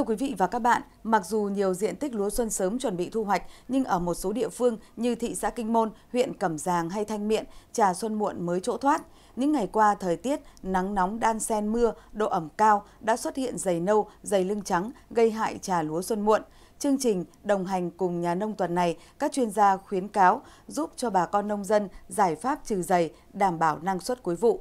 Thưa quý vị và các bạn, mặc dù nhiều diện tích lúa xuân sớm chuẩn bị thu hoạch, nhưng ở một số địa phương như thị xã Kinh Môn, huyện Cẩm Giàng hay Thanh Miện, trà xuân muộn mới chỗ thoát. Những ngày qua, thời tiết nắng nóng đan xen mưa, độ ẩm cao đã xuất hiện dày nâu, dày lưng trắng, gây hại trà lúa xuân muộn. Chương trình đồng hành cùng nhà nông tuần này, các chuyên gia khuyến cáo giúp cho bà con nông dân giải pháp trừ dày, đảm bảo năng suất cuối vụ.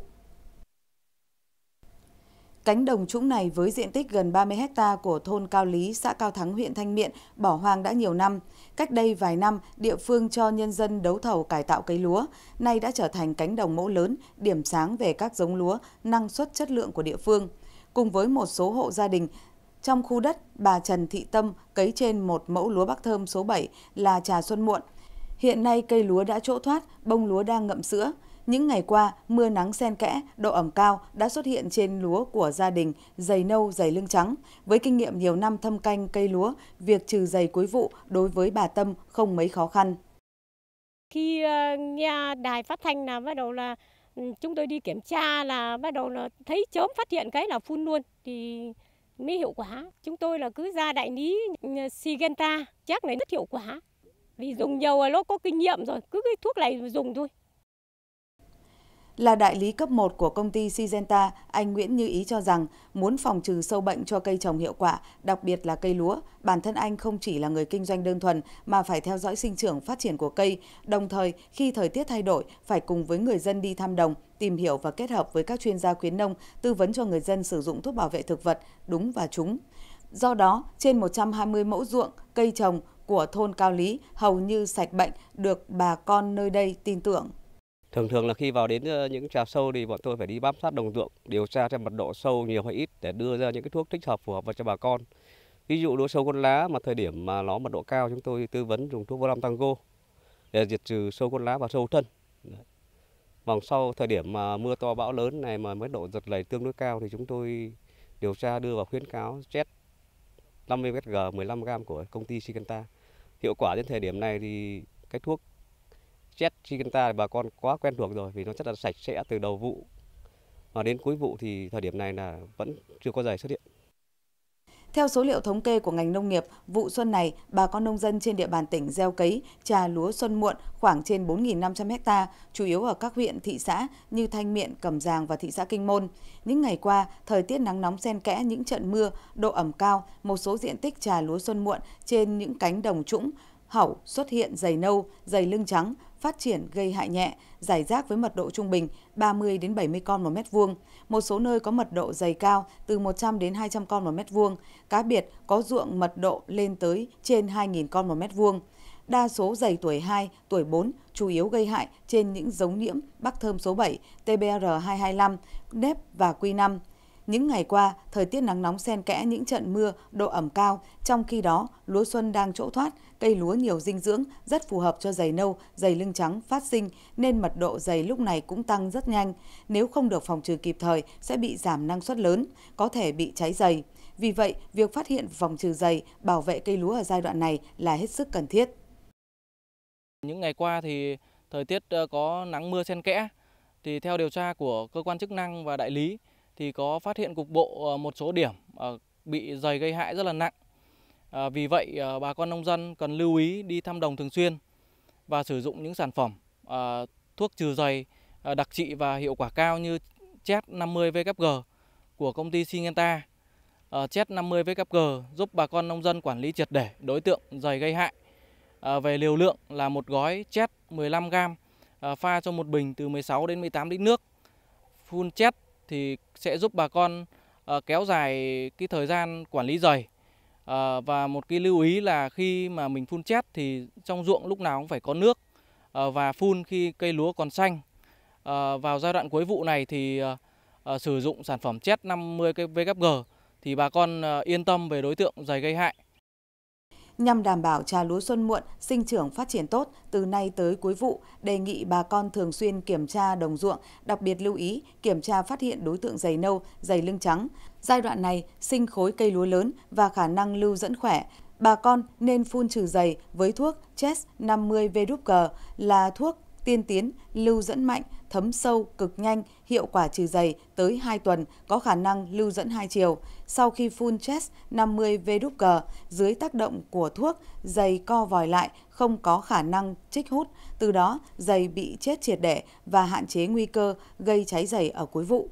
Cánh đồng trũng này với diện tích gần 30 hecta của thôn Cao Lý, xã Cao Thắng, huyện Thanh Miện bỏ hoang đã nhiều năm. Cách đây vài năm, địa phương cho nhân dân đấu thầu cải tạo cây lúa, nay đã trở thành cánh đồng mẫu lớn, điểm sáng về các giống lúa, năng suất chất lượng của địa phương. Cùng với một số hộ gia đình, trong khu đất, bà Trần Thị Tâm cấy trên một mẫu lúa bắc thơm số 7 là trà xuân muộn. Hiện nay cây lúa đã chỗ thoát, bông lúa đang ngậm sữa. Những ngày qua, mưa nắng xen kẽ, độ ẩm cao đã xuất hiện trên lúa của gia đình dày nâu, dày lưng trắng. Với kinh nghiệm nhiều năm thâm canh cây lúa, việc trừ dày cuối vụ đối với bà Tâm không mấy khó khăn. Khi ờ, nghe đài phát thanh là bắt đầu là ừ, chúng tôi đi kiểm tra là bắt đầu là thấy chớm phát hiện cái là phun luôn thì mới hiệu quả. Chúng tôi là cứ ra đại lý Sigenta, ừ, chắc này rất hiệu quả. Vì dùng nhiều nó có kinh nghiệm rồi, cứ cái thuốc này dùng thôi. Là đại lý cấp 1 của công ty Syngenta, anh Nguyễn Như Ý cho rằng muốn phòng trừ sâu bệnh cho cây trồng hiệu quả, đặc biệt là cây lúa, bản thân anh không chỉ là người kinh doanh đơn thuần mà phải theo dõi sinh trưởng phát triển của cây, đồng thời khi thời tiết thay đổi phải cùng với người dân đi thăm đồng, tìm hiểu và kết hợp với các chuyên gia khuyến nông tư vấn cho người dân sử dụng thuốc bảo vệ thực vật đúng và trúng. Do đó, trên 120 mẫu ruộng, cây trồng của thôn Cao Lý hầu như sạch bệnh được bà con nơi đây tin tưởng. Thường thường là khi vào đến ờ, những trà sâu thì bọn tôi phải đi bám sát đồng ruộng, điều tra xem mật độ sâu nhiều hay ít để đưa ra những cái thuốc thích hợp phù hợp cho bà con. Ví dụ lúa sâu con lá mà thời điểm mà nó mật độ cao chúng tôi tư vấn dùng thuốc vô tango để diệt trừ sâu con lá và sâu thân. Vòng sau thời điểm mà mưa to bão lớn này mà mới độ giật lầy tương đối cao thì chúng tôi điều tra đưa vào khuyến cáo Z 50 mg 15 g của công ty Sicanta. Hiệu quả đến thời điểm này thì cái thuốc chết jet Giganta bà con quá quen thuộc rồi vì nó rất là sạch sẽ từ đầu vụ và đến cuối vụ thì thời điểm này là vẫn chưa có dày xuất hiện. Theo số liệu thống kê của ngành nông nghiệp, vụ xuân này, bà con nông dân trên địa bàn tỉnh gieo cấy trà lúa xuân muộn khoảng trên 4.500 ha, chủ yếu ở các huyện, thị xã như Thanh Miện, Cẩm Giàng và thị xã Kinh Môn. Những ngày qua, thời tiết nắng nóng xen kẽ những trận mưa, độ ẩm cao, một số diện tích trà lúa xuân muộn trên những cánh đồng trũng, hẩu xuất hiện dày nâu, dày lưng trắng, phát triển gây hại nhẹ, giải rác với mật độ trung bình 30 đến 70 con một mét vuông. Một số nơi có mật độ dày cao từ 100 đến 200 con một mét vuông, cá biệt có ruộng mật độ lên tới trên 2.000 con một mét vuông. Đa số dày tuổi 2, tuổi 4 chủ yếu gây hại trên những giống nhiễm Bắc Thơm số 7, TBR225, nếp và Q5. Những ngày qua, thời tiết nắng nóng xen kẽ những trận mưa, độ ẩm cao, trong khi đó lúa xuân đang chỗ thoát, cây lúa nhiều dinh dưỡng, rất phù hợp cho dày nâu, dày lưng trắng phát sinh nên mật độ dày lúc này cũng tăng rất nhanh. Nếu không được phòng trừ kịp thời sẽ bị giảm năng suất lớn, có thể bị cháy dày. Vì vậy, việc phát hiện phòng trừ dày, bảo vệ cây lúa ở giai đoạn này là hết sức cần thiết. Những ngày qua thì thời tiết ờ, có nắng mưa xen kẽ thì theo điều tra của cơ quan chức năng và đại lý thì có phát hiện cục bộ ờ, một số điểm ờ, bị dày gây hại rất là nặng. Ờ, vì vậy bà con nông dân cần lưu ý đi thăm đồng thường xuyên và sử dụng những sản phẩm thuốc trừ dày đặc trị và hiệu quả cao như Chet 50 VKG của công ty Syngenta. Chet 50 VKG giúp bà con nông dân quản lý triệt để đối tượng dày gây hại. Về liều lượng là một gói Chet 15 g pha cho một bình từ 16 đến 18 lít nước. Phun chét thì sẽ giúp bà con ờ, kéo dài cái thời gian quản lý dày ờ, và một cái lưu ý là khi mà mình phun chét thì trong ruộng lúc nào cũng phải có nước ờ, và phun khi cây lúa còn xanh vào giai đoạn cuối vụ này thì sử dụng sản phẩm chét 50 cái VKG thì bà con yên tâm về đối tượng dày gây hại Nhằm đảm bảo trà lúa xuân muộn, sinh trưởng phát triển tốt từ nay tới cuối vụ, đề nghị bà con thường xuyên kiểm tra đồng ruộng, đặc biệt lưu ý kiểm tra phát hiện đối tượng dày nâu, dày lưng trắng. Giai đoạn này, sinh khối cây lúa lớn và khả năng lưu dẫn khỏe. Bà con nên phun trừ dày với thuốc CHES 50 VWG là thuốc tiên tiến, lưu dẫn mạnh, thấm sâu cực nhanh, hiệu quả trừ dày tới 2 tuần, có khả năng lưu dẫn hai chiều. Sau khi phun chest 50 VG dưới tác động của thuốc, dày co vòi lại, không có khả năng trích hút, từ đó dày bị chết triệt để và hạn chế nguy cơ gây cháy dày ở cuối vụ.